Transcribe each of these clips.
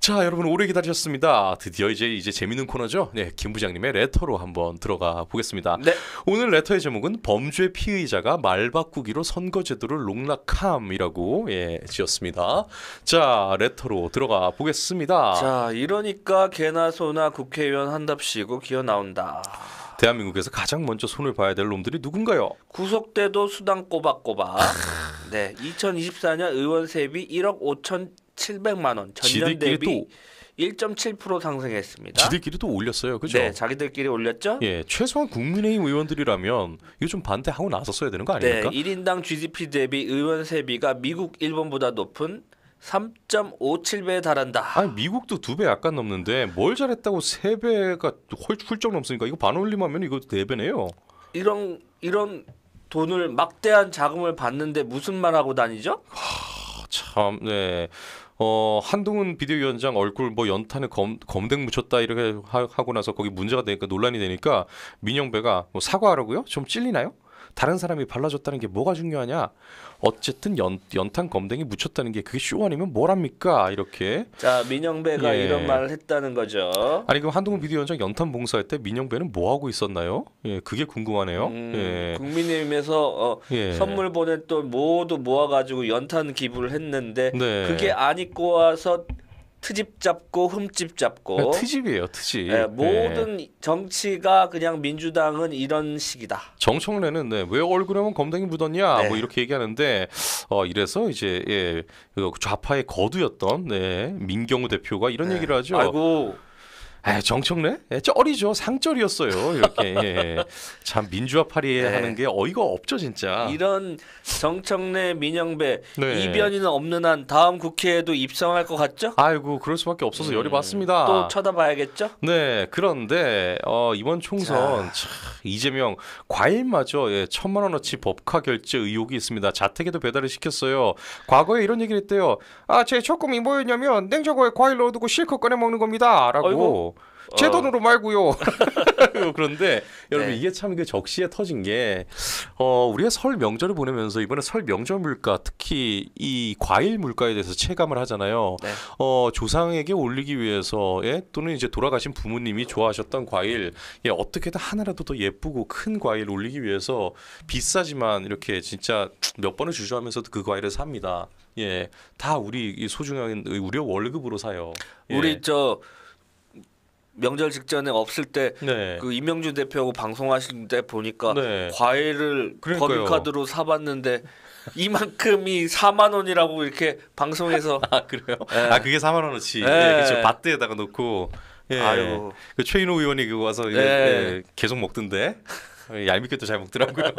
자, 여러분 오래 기다리셨습니다. 드디어 이제 이제 재밌는 코너죠. 네, 김 부장님의 레터로 한번 들어가 보겠습니다. 네. 오늘 레터의 제목은 범죄 피의자가 말 바꾸기로 선거제도를 농락함이라고 예, 지었습니다. 자, 레터로 들어가 보겠습니다. 자, 이러니까 개나 소나 국회의원 한답시고 기어 나온다. 대한민국에서 가장 먼저 손을 봐야 될 놈들이 누군가요? 구속돼도 수당 꼬박꼬박. 네, 2024년 의원 세비 1억 5천 700만 원 전년 대비 1.7% 상승했습니다. 지들끼리 또 올렸어요. 그죠? 네, 자기들끼리 올렸죠? 예, 최소한 국민의힘 의원들이라면 이거 좀 반대하고 나섰어야 되는 거 네, 아닙니까? 네, 1인당 GDP 대비 의원 세비가 미국, 일본보다 높은 3.57배에 달한다. 아니, 미국도 두 배 약간 넘는데 뭘 잘했다고 세 배가 훌쩍 넘으니까 이거 반올림하면 이거 네 배네요. 이런 이런 돈을 막대한 자금을 받는데 무슨 말하고 다니죠? 하, 참, 네. 어, 한동훈 비대위원장 얼굴 뭐 연탄에 검, 검댕 묻혔다 이렇게 하, 하고 나서 거기 문제가 되니까 논란이 되니까 민영배가 뭐 사과하라고요? 좀 찔리나요? 다른 사람이 발라줬다는 게 뭐가 중요하냐? 어쨌든 연, 연탄 검댕이 묻혔다는 게 그게 쇼 아니면 뭐랍니까? 이렇게. 자, 민영배가 예. 이런 말을 했다는 거죠. 아니 그럼 한동훈 비디오연장 연탄 봉사할 때 민영배는 뭐 하고 있었나요? 예, 그게 궁금하네요. 음, 예. 국민의힘에서 어, 예. 선물 보냈던 모두 모아가지고 연탄 기부를 했는데 네. 그게 안 입고 와서 트집 잡고 흠집 잡고 네, 트집이에요 트집 예, 모든 정치가 그냥 민주당은 이런 식이다. 정청래는 네, 왜 얼굴에만 검댕이 묻었냐 네. 뭐 이렇게 얘기하는데 어, 이래서 이제 예, 그 좌파의 거두였던 네, 민경우 대표가 이런 네. 얘기를 하죠. 아이고 아, 정청래? 예, 쩔이죠. 상절이었어요. 이렇게 예. 참 민주화 파리하는 네. 게 어이가 없죠, 진짜. 이런 정청래, 민영배 네. 이변이는 없는 한 다음 국회에도 입성할 것 같죠? 아이고, 그럴 수밖에 없어서 음, 열이 받습니다. 또 쳐다봐야겠죠? 네, 그런데 어, 이번 총선 차, 이재명 과일마저 예, 천만 원어치 법카 결제 의혹이 있습니다. 자택에도 배달을 시켰어요. 과거에 이런 얘기를 했대요. 아, 제 조금이 뭐였냐면 냉장고에 과일 넣어두고 실컷 꺼내 먹는 겁니다라고. 어. 제 어. 돈으로 말고요. 그런데 여러분 네. 이게 참그 적시에 터진 게 어, 우리가 설 명절을 보내면서 이번에 설 명절 물가 특히 이 과일 물가에 대해서 체감을 하잖아요. 네. 어, 조상에게 올리기 위해서 예? 또는 이제 돌아가신 부모님이 좋아하셨던 과일 예, 어떻게든 하나라도 더 예쁘고 큰 과일 올리기 위해서 비싸지만 이렇게 진짜 몇 번을 주저하면서도 그 과일을 삽니다. 예, 다 우리 소중한 우리 월급으로 사요. 예. 우리 저 명절 직전에 없을 때그 네. 임명준 대표하고 방송하실 때 보니까 네. 과일을 법인카드로 사봤는데 이만큼이 4만 원이라고 이렇게 방송에서 아 그래요? 네. 아 그게 4만 원어치. 네. 네, 그렇죠. 바트에다가 놓고 예. 아유. 그 최인호 의원이 그거 와서 예. 예. 계속 먹던데. 얄밉게 또잘 먹더라고요.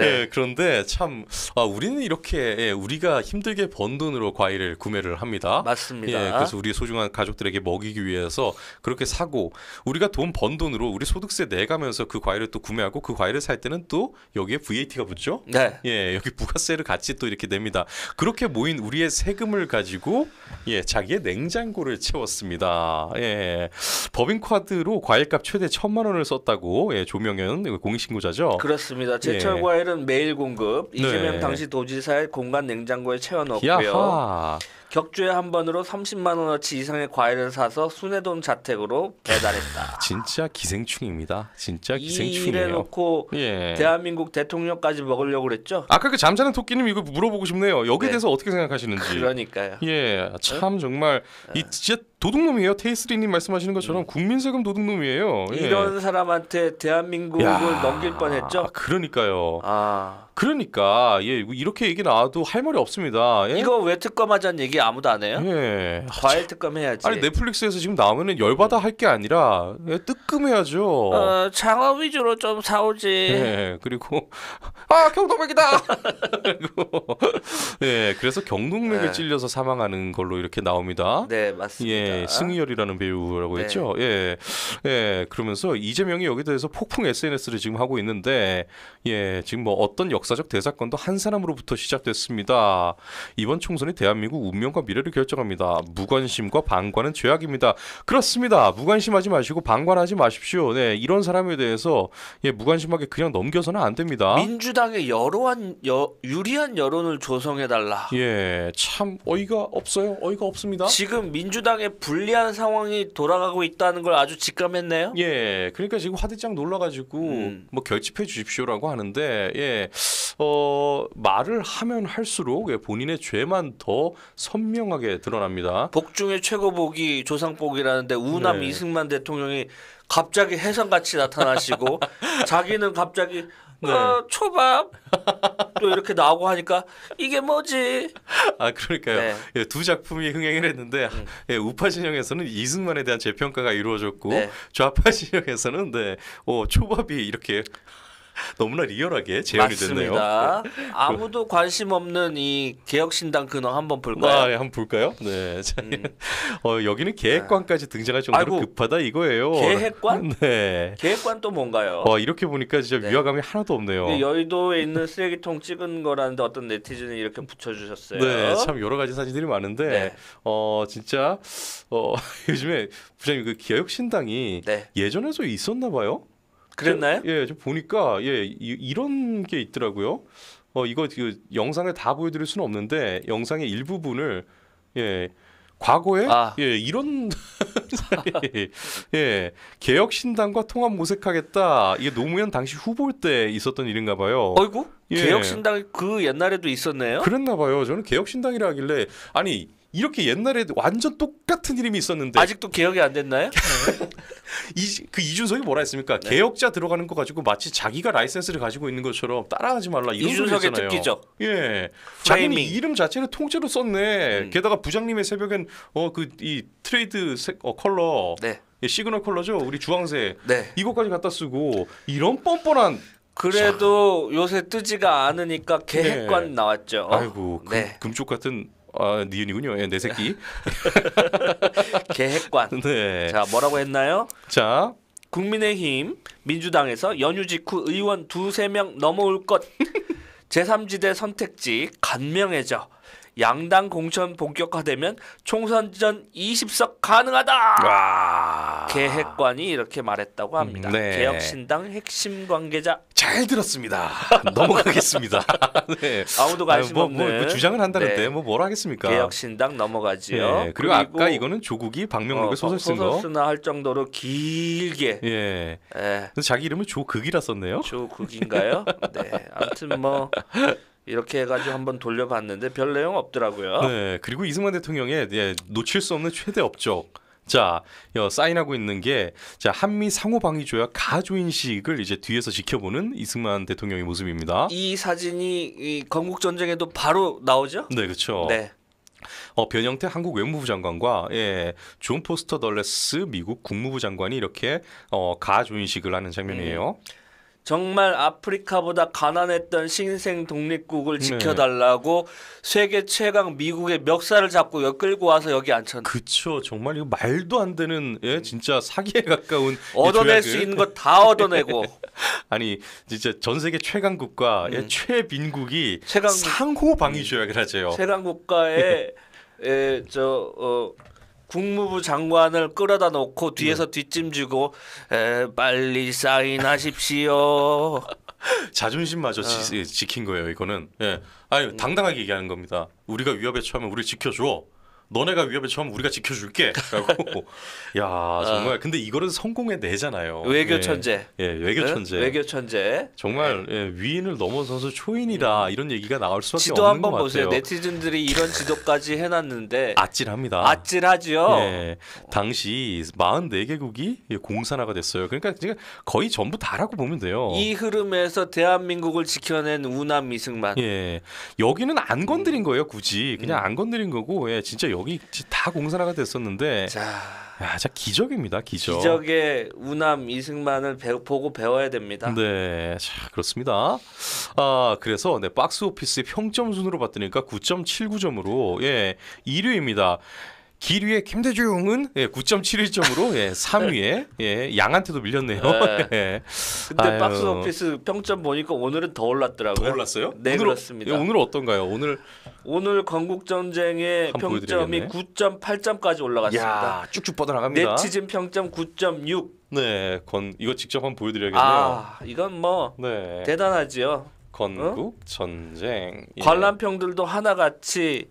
네. 네. 그런데 참 아, 우리는 이렇게 예, 우리가 힘들게 번 돈으로 과일을 구매를 합니다. 맞습니다. 예, 그래서 우리 소중한 가족들에게 먹이기 위해서 그렇게 사고 우리가 돈 번 돈으로 우리 소득세 내가면서 그 과일을 또 구매하고 그 과일을 살 때는 또 여기에 VAT가 붙죠. 네. 예, 여기 부가세를 같이 또 이렇게 냅니다. 그렇게 모인 우리의 세금을 가지고 예, 자기의 냉장고를 채웠습니다. 예. 법인카드로 과일값 최대 천만 원을 썼다고 예, 조명현 공인신고자죠 그렇습니다. 예. 제철 과일 쌀은 매일 공급, 네. 이재명 당시 도지사의 공간 냉장고에 채워넣고요. 격주에 한 번으로 30만 원어치 이상의 과일을 사서 순회동 자택으로 배달했다. 진짜 기생충입니다. 진짜 기생충이에요. 일해 놓고 예. 대한민국 대통령까지 먹으려고 그랬죠? 아, 아까 그 잠자는 토끼님 이거 물어보고 싶네요. 여기에 네. 대해서 어떻게 생각하시는지. 그러니까요. 예, 참 정말 이 네. 진짜 도둑놈이에요. 테이스리님 말씀하시는 것처럼 국민 세금 도둑놈이에요. 예. 이런 사람한테 대한민국을 야, 넘길 뻔했죠. 아, 그러니까요. 아. 그러니까 예 이렇게 얘기 나와도 할 말이 없습니다. 예? 이거 왜 특검하자는 얘기 아무도 안 해요? 예. 과일 특검 해야지. 아니 넷플릭스에서 지금 나오면 열받아 할 게 아니라 예, 뜨끔해야죠. 어, 장어 위주로 좀 사오지. 예. 그리고 아 경동맥이다. 예. 그래서 경동맥에 네. 찔려서 사망하는 걸로 이렇게 나옵니다. 네 맞습니다. 예. 예, 아. 승희열이라는 배우라고 네. 했죠. 예, 예, 그러면서 이재명이 여기 대해서 폭풍 SNS를 지금 하고 있는데, 예, 지금 뭐 어떤 역사적 대사건도 한 사람으로부터 시작됐습니다. 이번 총선이 대한민국 운명과 미래를 결정합니다. 무관심과 방관은 죄악입니다. 그렇습니다. 무관심하지 마시고 방관하지 마십시오. 네, 이런 사람에 대해서 예, 무관심하게 그냥 넘겨서는 안 됩니다. 민주당의 여러한 여, 유리한 여론을 조성해 달라. 예, 참 어이가 없어요. 어이가 없습니다. 지금 민주당의 불리한 상황이 돌아가고 있다는 걸 아주 직감했네요. 예, 그러니까 지금 화들짝 놀라가지고 음. 뭐 결집해 주십시오라고 하는데 예, 어, 말을 하면 할수록 예, 본인의 죄만 더 선명하게 드러납니다. 복중의 최고복이 조상복이라는데 우남 네. 이승만 대통령이 갑자기 해성같이 나타나시고 자기는 갑자기 그 네. 어, 초밥 또 이렇게 나오고 하니까 이게 뭐지? 아 그러니까요. 네. 예, 두 작품이 흥행을 했는데 음. 예, 우파 진영에서는 이승만에 대한 재평가가 이루어졌고 네. 좌파 진영에서는 네, 어, 초밥이 이렇게 너무나 리얼하게 재현이 맞습니다. 됐네 그 아무도 관심 없는 이 개혁신당 근황 한번 볼까요? 아, 예, 한번 볼까요? 네. 음. 어, 여기는 계획관까지 네. 등장할 정도로 아이고, 급하다 이거예요. 계획관? 네. 계획관 또 뭔가요? 와, 어, 이렇게 보니까 진짜 네. 위화감이 하나도 없네요. 여의도에 있는 쓰레기통 찍은 거라는데 어떤 네티즌이 이렇게 붙여주셨어요. 네, 참 여러 가지 사진들이 많은데 네. 어 진짜 어 요즘에 부장님 그 개혁신당이 네. 예전에도 있었나 봐요. 그랬나요? 저, 예, 저 보니까 예 이, 런게 있더라고요. 어 이거 그 영상을 다 보여드릴 수는 없는데 영상의 일부분을 예 과거에 아. 예 이런 예, 예 개혁 신당과 통합 모색하겠다 이게 노무현 당시 후보일 때 있었던 일인가 봐요. 어이구 예. 개혁 신당 그 옛날에도 있었네요. 그랬나 봐요. 저는 개혁 신당이라 하길래 아니 이렇게 옛날에 완전 똑같은 이름이 있었는데 아직도 개혁이 안 됐나요? 이, 그 이준석이 뭐라 했습니까? 네. 개혁자 들어가는 거 가지고 마치 자기가 라이센스를 가지고 있는 것처럼 따라하지 말라 이런 이준석의 특기죠. 예, 자기 이름 자체를 통째로 썼네. 음. 게다가 부장님의 새벽엔 어 그 이 트레이드 색, 어, 컬러 네. 예, 시그널 컬러죠. 우리 주황색 네. 이것까지 갖다 쓰고 이런 뻔뻔한 그래도 자. 요새 뜨지가 않으니까 네. 계획관 네. 나왔죠. 아이고 금, 네. 금쪽 같은 아, 니은이군요. 네, 내 새끼. 계획관. 네. 자, 뭐라고 했나요? 자, 국민의힘 민주당에서 연휴 직후 의원 두세 명 넘어올 것. 제3지대 선택지 간명해져. 양당 공천 본격화되면 총선 전 20석 가능하다. 와. 개핵관이 이렇게 말했다고 합니다. 음, 네. 개혁신당 핵심 관계자 잘 들었습니다. 넘어가겠습니다. 네. 아무도 관심 아, 뭐, 없는 뭐, 뭐, 뭐 주장을 한다는데 네. 뭐 뭐라 하겠습니까? 개혁신당 넘어가지요. 네. 그리고, 그리고, 아까 이거는 조국이 박명록의 어, 소설 쓴 거. 소설 나할 정도로 길게. 예. 예. 자기 이름을 조극이라 썼네요. 조극인가요? 네. 아무튼 뭐 이렇게 해가지고 한번 돌려봤는데 별 내용 없더라고요. 네, 그리고 이승만 대통령의 예, 놓칠 수 없는 최대 업적. 자, 사인하고 있는 게 자, 한미 상호 방위 조약 가조인식을 이제 뒤에서 지켜보는 이승만 대통령의 모습입니다. 이 사진이 이 건국 전쟁에도 바로 나오죠? 네, 그렇죠. 네. 어, 변영태 한국 외무부 장관과 예, 존 포스터 덜레스 미국 국무부 장관이 이렇게 어, 가조인식을 하는 장면이에요. 음. 정말 아프리카보다 가난했던 신생 독립국을 네. 지켜달라고 세계 최강 미국의 멱살을 잡고 여기 끌고 와서 여기 앉혔. 그쵸 정말 이거 말도 안 되는 예 진짜 사기에 가까운 얻어낼 수 있는 거 다 얻어내고 아니 진짜 전 세계 최강국과 예, 음. 예, 최빈국이 최강... 상호 방위 조약을 하죠. 최강국과의 예, 저 어, 국무부 장관을 끌어다 놓고 뒤에서 네. 뒷짐지고 에, 빨리 사인하십시오. 자존심마저 지, 어. 킨 거예요. 이거는 예. 아니 당당하게 얘기하는 겁니다. 우리가 위협에 처하면 우리 지켜줘. 너네가 위협에 처면 우리가 지켜줄게라고. 야 정말 근데 이거는 성공해 내잖아요. 외교 예, 천재. 예, 외교 천재. 외교 천재. 정말 예, 예 위인을 넘어서서 초인이다 음. 이런 얘기가 나올 수밖에 지도 없는 한번 보세요. 네티즌들이 이런 지도까지 해놨는데 아찔합니다. 아찔하지요. 예, 당시 44개국이 공산화가 됐어요. 그러니까 거의 전부 다라고 보면 돼요. 이 흐름에서 대한민국을 지켜낸 우남 이승만. 예, 여기는 안 건드린 음. 거예요 굳이 그냥 음. 안 건드린 거고 예, 진짜. 여기 다 공산화가 됐었는데 자, 야, 진짜 기적입니다. 기적. 기적의 우남 이승만을 배, 보고 배워야 됩니다. 네, 자, 그렇습니다. 아 그래서 네 박스 오피스 의 평점 순으로 봤더니까 9.79점으로 예 1위입니다. 길 위에 김대중은 예, 9.71점으로 예, 3위에 예, 양한테도 밀렸네요. 네. 예. 근데 아유. 박스 오피스 평점 보니까 오늘은 더 올랐더라고요. 더 올랐어요? 네 오늘, 그렇습니다. 예, 오늘 어떤가요? 오늘 오늘 건국 전쟁의 평점이 9.8점까지 올라갔습니다. 야, 쭉쭉 뻗어나갑니다. 네티즌 평점 9.6. 네, 건 이거 직접 한번 보여드려야겠네요. 아, 이건 뭐 네. 대단하지요. 건국 어? 전쟁. 예. 관람평들도 하나같이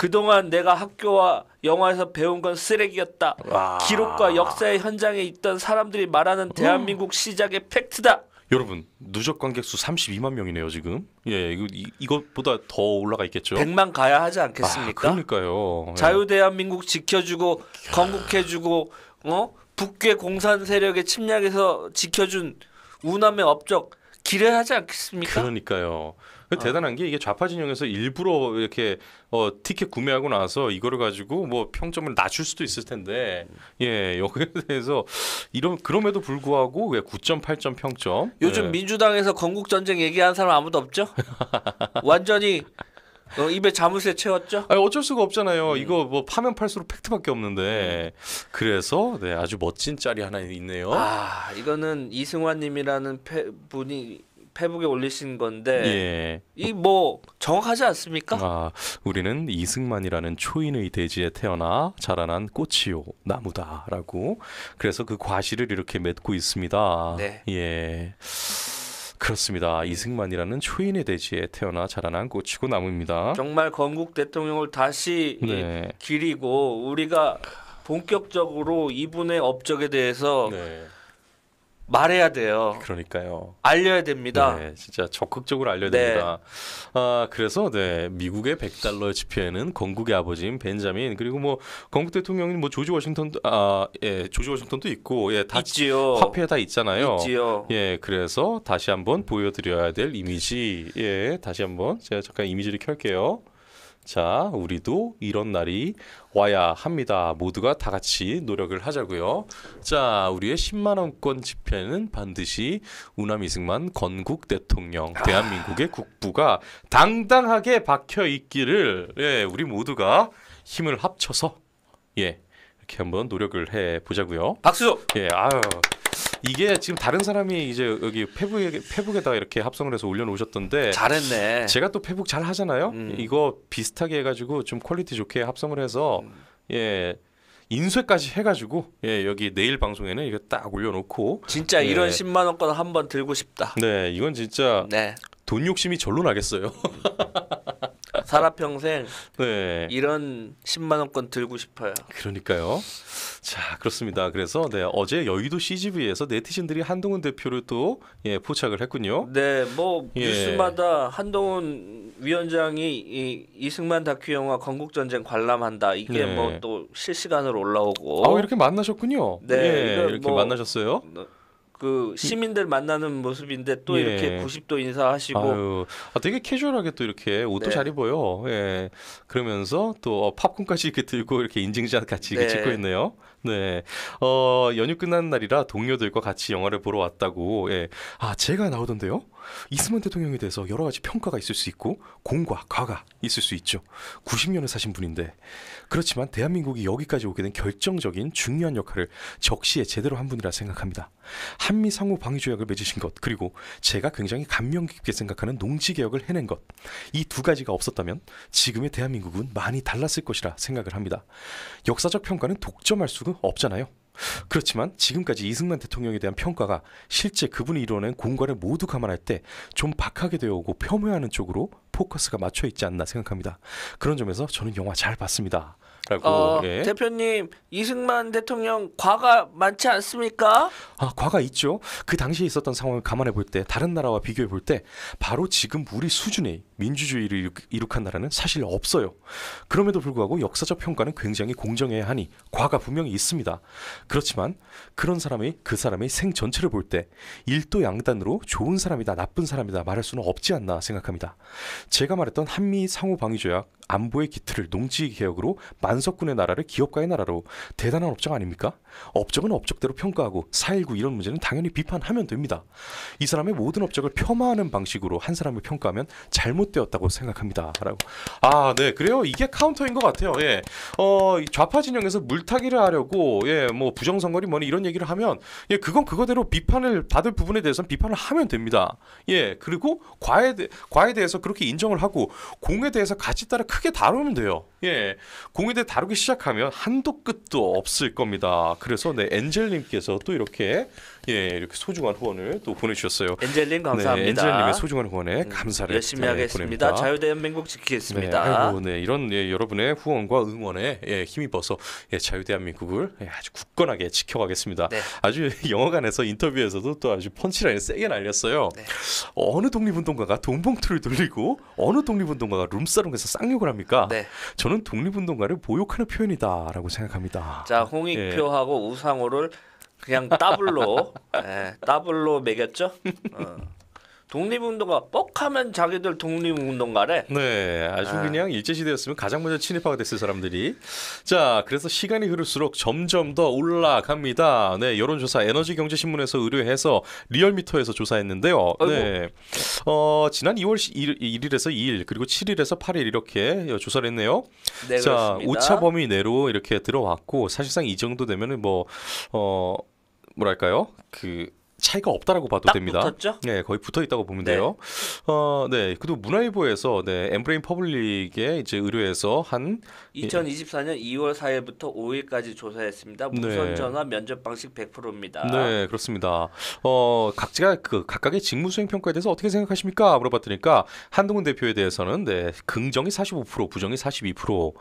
그동안 내가 학교와 영화에서 배운 건 쓰레기였다. 와. 기록과 역사의 현장에 있던 사람들이 말하는 음. 대한민국 시작의 팩트다. 여러분 누적 관객 수 32만 명이네요 지금. 예, 이거 이, 이것보다 더 올라가 있겠죠. 100만 가야 하지 않겠습니까? 아, 그러니까요. 예. 자유 대한민국 지켜주고 건국해주고 어 북괴 공산 세력의 침략에서 지켜준 우남의 업적 기대하지 않겠습니까? 그러니까요. 어. 대단한 게 이게 좌파 진영에서 일부러 이렇게 어, 티켓 구매하고 나서 이거를 가지고 뭐 평점을 낮출 수도 있을 텐데 예 여기에 대해서 이런 그럼에도 불구하고 왜 9.8점 평점? 요즘 예. 민주당에서 건국 전쟁 얘기하 사람 아무도 없죠? 완전히 어, 입에 자물쇠 채웠죠? 아니, 어쩔 수가 없잖아요. 음. 이거 뭐 파면 팔수록 팩트밖에 없는데. 음. 그래서 네, 아주 멋진 짤이 하나 있네요. 아, 이거는 이승환 님이라는 분이 페북에 올리신 건데 예. 이뭐 정확하지 않습니까? 아, 우리는 이승만이라는 초인의 대지에 태어나 자라난 꽃이요 나무다라고 그래서 그 과실을 이렇게 맺고 있습니다. 네. 예. 그렇습니다. 이승만이라는 초인의 대지에 태어나 자라난 꽃이고 나무입니다. 정말 건국 대통령을 다시 네. 기리고 우리가 본격적으로 이분의 업적에 대해서 네. 말해야 돼요. 그러니까요. 알려야 됩니다. 네, 진짜 적극적으로 알려야 네. 됩니다. 아, 그래서 네, 미국의 100달러 지폐는 건국의 아버지인 벤자민 그리고 뭐 건국 대통령인 뭐 조지 워싱턴 아, 예, 조지 워싱턴도 있고 예, 다 있지요. 화폐에 다 있잖아요. 있지요. 예, 그래서 다시 한번 보여 드려야 될 이미지. 예, 다시 한번 제가 잠깐 이미지를 켤게요. 자, 우리도 이런 날이 와야 합니다. 모두가 다 같이 노력을 하자고요. 자, 우리의 10만 원권 집회는 반드시 우남 이승만 건국 대통령 대한민국의 아... 국부가 당당하게 박혀 있기를 예, 우리 모두가 힘을 합쳐서 예, 이렇게 한번 노력을 해 보자고요. 박수. 예, 아유. 이게 지금 다른 사람이 이제 여기 페북에 페북에다 가 이렇게 합성을 해서 올려놓으셨던데 잘했네. 제가 또 페북 잘 하잖아요. 음. 이거 비슷하게 해가지고 좀 퀄리티 좋게 합성을 해서 음. 예. 인쇄까지 해가지고 예 여기 내일 방송에는 이거 딱 올려놓고 진짜 이런 10만 예. 원권 한 번 들고 싶다. 네 이건 진짜 네. 돈 욕심이 절로 나겠어요. 살아 평생 네. 이런 10만 원권 들고 싶어요. 그러니까요. 자 그렇습니다. 그래서 네, 어제 여의도 CGV에서 네티즌들이 한동훈 대표를 또 예, 포착을 했군요. 네, 뭐 예. 뉴스마다 한동훈 위원장이 이, 이승만 다큐 영화 건국 전쟁 관람한다 이게 네. 뭐또 실시간으로 올라오고. 아 이렇게 만나셨군요. 네, 예, 이렇게 뭐, 만나셨어요. 너, 뭐그 시민들 만나는 모습인데 또 예. 이렇게 90도 인사하시고 아유, 아, 되게 캐주얼하게 또 이렇게 옷도 네. 잘 입어요. 예. 그러면서 또 어, 팝콘까지 이렇게 들고 이렇게 인증샷 같이 이렇게 네. 찍고 있네요. 네. 어, 연휴 끝난 날이라 동료들과 같이 영화를 보러 왔다고. 예. 아, 제가 나오던데요? 이승만 대통령에 대해서 여러 가지 평가가 있을 수 있고 공과 과가 있을 수 있죠. 90년을 사신 분인데 그렇지만 대한민국이 여기까지 오게 된 결정적인 중요한 역할을 적시에 제대로 한 분이라 생각합니다. 한미 상호 방위 조약을 맺으신 것 그리고 제가 굉장히 감명 깊게 생각하는 농지 개혁을 해낸 것 이 두 가지가 없었다면 지금의 대한민국은 많이 달랐을 것이라 생각을 합니다. 역사적 평가는 독점할 수가 없잖아요. 그렇지만 지금까지 이승만 대통령에 대한 평가가 실제 그분이 이뤄낸 공과을 모두 감안할 때 좀 박하게 되어 오고 폄훼하는 쪽으로 포커스가 맞춰 있지 않나 생각합니다. 그런 점에서 저는 영화 잘 봤습니다. 어, 예. 대표님 이승만 대통령 과가 많지 않습니까? 아 과가 있죠. 그 당시에 있었던 상황을 감안해 볼 때 다른 나라와 비교해 볼 때 바로 지금 우리 수준의 민주주의를 이룩, 한 나라는 사실 없어요. 그럼에도 불구하고 역사적 평가는 굉장히 공정해야 하니 과가 분명히 있습니다. 그렇지만 그런 사람이 그 사람의 생 전체를 볼 때 일도 양단으로 좋은 사람이다 나쁜 사람이다 말할 수는 없지 않나 생각합니다. 제가 말했던 한미 상호 방위 조약 안보의 기틀을 농지 개혁으로 만석군의 나라를 기업가의 나라로 대단한 업적 아닙니까? 업적은 업적대로 평가하고 4.19 이런 문제는 당연히 비판하면 됩니다. 이 사람의 모든 업적을 폄하하는 방식으로 한 사람을 평가하면 잘못되었다고 생각합니다.라고 아네 그래요 이게 카운터인 것 같아요. 예. 어 좌파 진영에서 물타기를 하려고 예뭐 부정선거리 뭐니 이런 얘기를 하면 예 그건 그거대로 비판을 받을 부분에 대해서는 비판을 하면 됩니다. 예 그리고 과에 과에 대해서 그렇게 인정을 하고 공에 대해서 가치 따라 크 크게 다루면 돼요. 예. 공에 다루기 시작하면 한도 끝도 없을 겁니다. 그래서 네, 엔젤님께서 또 이렇게 예, 이렇게 소중한 후원을 또 보내주셨어요. 엔젤님 네, 감사합니다. 네, 엔젤님의 소중한 후원에 음, 감사를 열심히 네, 하겠습니다. 보 자유대한민국 지키겠습니다. 네, 아이고, 네, 이런 예, 여러분의 후원과 응원에 예, 힘입어서 예, 자유대한민국을 예, 아주 굳건하게 지켜가겠습니다. 네. 아주 영화관에서 인터뷰에서도 또 아주 펀치라인 세게 날렸어요. 네. 어느 독립운동가가 돈봉투를 돌리고 어느 독립운동가가 룸사롱에서 쌍욕을 합니까? 네. 저는 독립운동가를 모욕하는 표현이다라고 생각합니다. 자, 홍익표하고 예. 우상호를 그냥 더블로 에, 예, 더블로 매겼죠. 어. 독립운동가 뻑하면 자기들 독립운동가래. 네, 아주 아. 예. 그냥 일제 시대였으면 가장 먼저 친일파가 됐을 사람들이. 자, 그래서 시간이 흐를수록 점점 더 올라갑니다. 네, 여론조사 에너지경제신문에서 의뢰해서 리얼미터에서 조사했는데요. 아이고. 네, 어 지난 2월 1일, 에서 2일 그리고 7일에서 8일 이렇게 조사를 했네요. 네, 자, 그렇습니다. 오차 범위 내로 이렇게 들어왔고 사실상 이 정도 되면은 뭐어 뭐랄까요? 그 차이가 없다라고 봐도 됩니다. 붙었죠? 예, 네, 거의 붙어 있다고 보면 네. 돼요. 어, 네. 그리고 문화일보에서 네, 엠브레인 퍼블릭에 이제 의뢰해서 한 2024년 2월 4일부터 5일까지 조사했습니다. 무선 네. 전화 면접 방식 100%입니다. 네, 그렇습니다. 어, 각지그 각각의 직무 수행 평가에 대해서 어떻게 생각하십니까? 물어봤더니까 한동훈 대표에 대해서는 네, 긍정이 45%, 부정이 42%.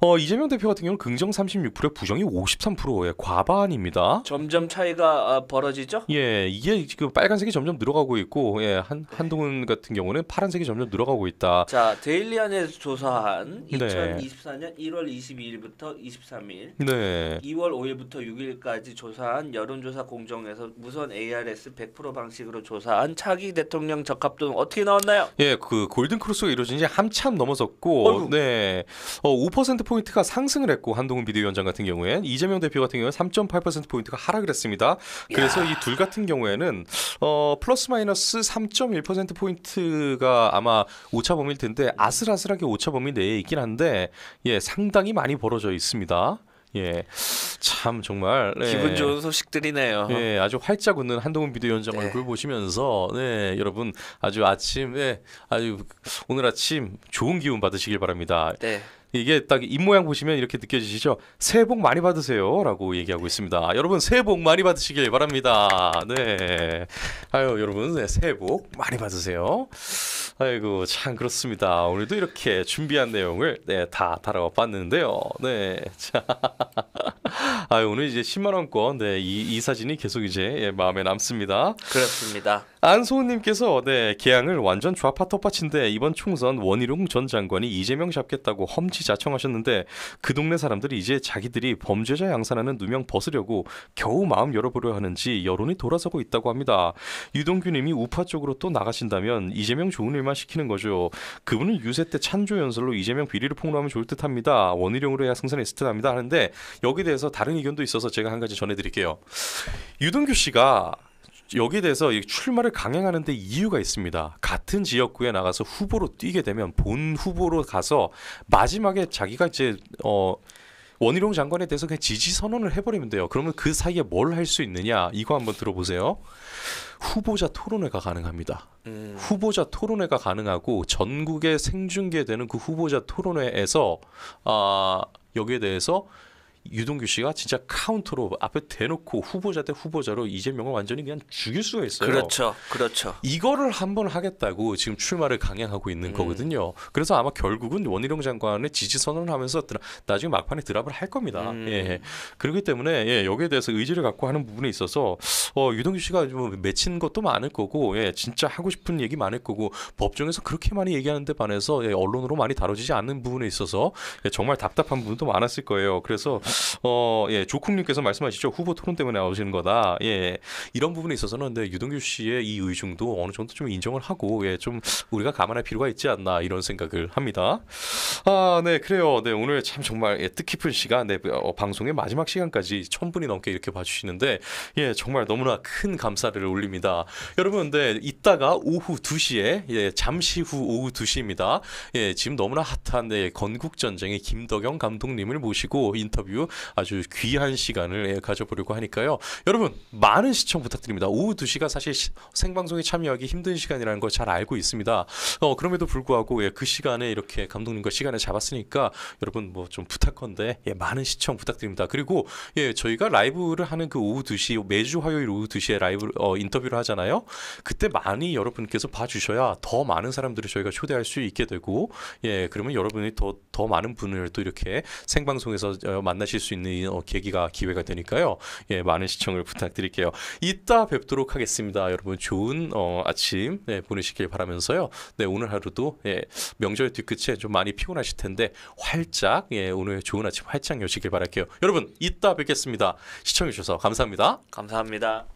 어, 이재명 대표 같은 경우는 긍정 36%, 부정이 53%의 과반입니다. 점점 차이가 아, 벌어지죠? 예, 이게 지금 빨간색이 점점 늘어가고 있고 예, 한 한동훈 같은 경우는 파란색이 점점 늘어가고 있다. 자, 데일리안에서 조사한 네. 2024년 1월 22일부터 23일, 네. 2월 5일부터 6일까지 조사한 여론조사 공정에서 무선 ARS 100% 방식으로 조사한 차기 대통령 적합도는 어떻게 나왔나요? 예, 그 골든 크로스가 이루어진 지 한참 넘어섰고, 어이 네, 어, 5% 포인트가 상승을 했고 한동훈 비대위원장 같은 경우엔 이재명 대표 같은 경우는 3.8% 포인트가 하락을 했습니다. 그래서 이 둘 같은 경우 경우에는 어, 플러스 마이너스 3.1% 포인트가 아마 오차범위일 텐데 아슬아슬하게 오차범위 내에 있긴 한데 예 상당히 많이 벌어져 있습니다. 예, 참 정말 예. 기분 좋은 소식들이네요. 예, 아주 활짝 웃는 한동훈 비대위원장 네. 얼굴 보시면서 네 여러분 아주 아침 에 네, 아주 오늘 아침 좋은 기운 받으시길 바랍니다. 네. 이게 딱 입 모양 보시면 이렇게 느껴지시죠? 새해 복 많이 받으세요라고 얘기하고 있습니다. 여러분 새해 복 많이 받으시길 바랍니다. 네. 아유 여러분 네, 새해 복 많이 받으세요. 아이고 참 그렇습니다. 오늘도 이렇게 준비한 내용을 네, 다 다뤄봤는데요. 네. 자. 아 오늘 이제 10만 원권 네이 이 사진이 계속 이제 예, 마음에 남습니다. 그렇습니다. 안소은님께서 네 개항을 완전 좌파 텃밭인데 이번 총선 원희룡 전 장관이 이재명 잡겠다고 험지자청하셨는데 그 동네 사람들이 이제 자기들이 범죄자 양산하는 누명 벗으려고 겨우 마음 열어보려 하는지 여론이 돌아서고 있다고 합니다. 유동규님이 우파 쪽으로 또 나가신다면 이재명 좋은 일만 시키는 거죠. 그분은 유세 때 찬조 연설로 이재명 비리를 폭로하면 좋을 듯합니다. 원희룡으로 해야 승산이 을 듯합니다 하는데 여기 대해 대해서 다른 의견도 있어서 제가 한 가지 전해드릴게요. 유동규 씨가 여기에 대해서 출마를 강행하는데 이유가 있습니다. 같은 지역구에 나가서 후보로 뛰게 되면 본 후보로 가서 마지막에 자기가 이제 어 원희룡 장관에 대해서 그냥 지지 선언을 해버리면 돼요. 그러면 그 사이에 뭘 할 수 있느냐 이거 한번 들어보세요. 후보자 토론회가 가능합니다. 음. 후보자 토론회가 가능하고 전국에 생중계되는 그 후보자 토론회에서 아 여기에 대해서 유동규 씨가 진짜 카운터로 앞에 대놓고 후보자 대 후보자로 이재명을 완전히 그냥 죽일 수가 있어요. 그렇죠. 그렇죠. 이거를 한번 하겠다고 지금 출마를 강행하고 있는 음. 거거든요. 그래서 아마 결국은 원희룡 장관의 지지 선언을 하면서 드라, 나중에 막판에 드랍을 할 겁니다. 음. 예. 그렇기 때문에 예, 여기에 대해서 의지를 갖고 하는 부분에 있어서 어, 유동규 씨가 좀 맺힌 것도 많을 거고 예, 진짜 하고 싶은 얘기 많을 거고 법정에서 그렇게 많이 얘기하는데 반해서 예, 언론으로 많이 다뤄지지 않는 부분에 있어서 예, 정말 답답한 부분도 많았을 거예요. 그래서 어, 예, 조쿵님께서 말씀하시죠. 후보 토론 때문에 나오시는 거다. 예, 이런 부분에 있어서는 근 네, 유동규 씨의 이 의중도 어느 정도 좀 인정을 하고, 예, 좀 우리가 감안할 필요가 있지 않나 이런 생각을 합니다. 아, 네, 그래요. 네, 오늘 참 정말 예, 뜻깊은 시간, 네, 어, 방송의 마지막 시간까지 천 분이 넘게 이렇게 봐주시는데, 예, 정말 너무나 큰 감사를 올립니다. 여러분, 네, 이따가 오후 2시에, 예, 잠시 후 오후 2시입니다. 예, 지금 너무나 핫한 네, 건국전쟁의 김덕영 감독님을 모시고 인터뷰 아주 귀한 시간을 예, 가져보려고 하니까요. 여러분 많은 시청 부탁드립니다. 오후 2시가 사실 생방송에 참여하기 힘든 시간이라는 걸 잘 알고 있습니다. 어, 그럼에도 불구하고 예, 그 시간에 이렇게 감독님과 시간을 잡았으니까 여러분 뭐 좀 부탁컨대 예, 많은 시청 부탁드립니다. 그리고 예, 저희가 라이브를 하는 그 오후 2시 매주 화요일 오후 2시에 라이브 어, 인터뷰를 하잖아요. 그때 많이 여러분께서 봐주셔야 더 많은 사람들을 저희가 초대할 수 있게 되고 예 그러면 여러분이 더 더 많은 분을 또 이렇게 생방송에서 어, 만나 만나실 수 있는 어, 계기가 기회가 되니까요. 예, 많은 시청을 부탁드릴게요. 이따 뵙도록 하겠습니다. 여러분 좋은 어, 아침 예, 보내시길 바라면서요. 네, 오늘 하루도 예, 명절 뒤끝에 좀 많이 피곤하실 텐데 활짝 예, 오늘 좋은 아침 활짝 여시길 바랄게요. 여러분 이따 뵙겠습니다. 시청해 주셔서 감사합니다. 감사합니다.